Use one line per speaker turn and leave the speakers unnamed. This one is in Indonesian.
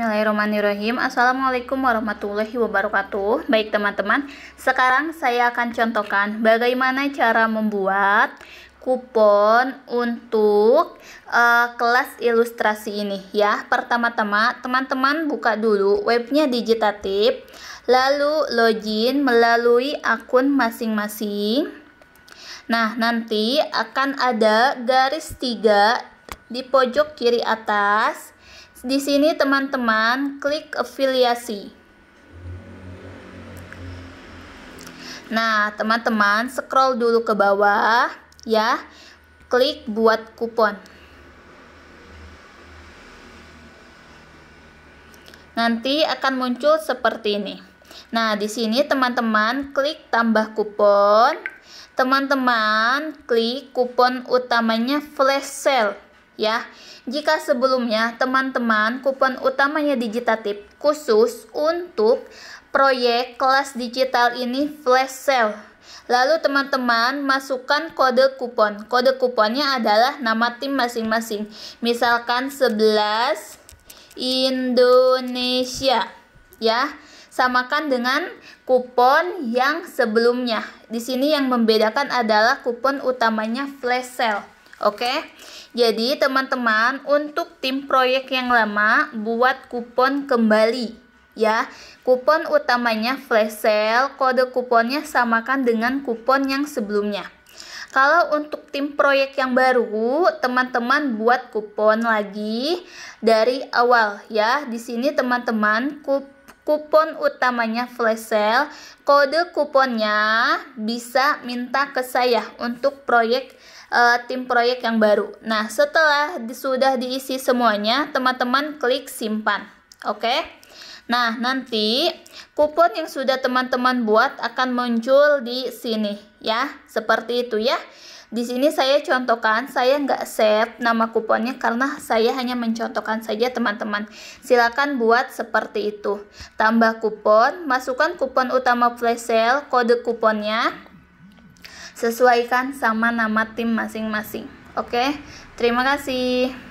Bismillahirrahmanirrahim Assalamualaikum warahmatullahi wabarakatuh Baik teman-teman Sekarang saya akan contohkan Bagaimana cara membuat kupon untuk uh, kelas ilustrasi ini ya Pertama-tama teman-teman buka dulu webnya digitatif Lalu login melalui akun masing-masing Nah nanti akan ada garis tiga di pojok kiri atas di sini teman-teman klik afiliasi. Nah, teman-teman scroll dulu ke bawah ya. Klik buat kupon. Nanti akan muncul seperti ini. Nah, di sini teman-teman klik tambah kupon. Teman-teman klik kupon utamanya flash sale ya. Jika sebelumnya teman-teman kupon utamanya digitatif khusus untuk proyek kelas digital ini flash sale. Lalu teman-teman masukkan kode kupon. Kode kuponnya adalah nama tim masing-masing. Misalkan 11 Indonesia ya samakan dengan kupon yang sebelumnya. Di sini yang membedakan adalah kupon utamanya flash sale. Oke, jadi teman-teman untuk tim proyek yang lama buat kupon kembali ya. Kupon utamanya flash sale, kode kuponnya samakan dengan kupon yang sebelumnya. Kalau untuk tim proyek yang baru, teman-teman buat kupon lagi dari awal ya. Di sini teman-teman kupon kupon utamanya flash sale. Kode kuponnya bisa minta ke saya untuk proyek uh, tim proyek yang baru. Nah, setelah di, sudah diisi semuanya, teman-teman klik simpan. Oke. Okay? Nah, nanti kupon yang sudah teman-teman buat akan muncul di sini ya. Seperti itu ya. Di sini saya contohkan, saya nggak set nama kuponnya karena saya hanya mencontohkan saja teman-teman. Silakan buat seperti itu. Tambah kupon, masukkan kupon utama flash sale, kode kuponnya, sesuaikan sama nama tim masing-masing. Oke, terima kasih.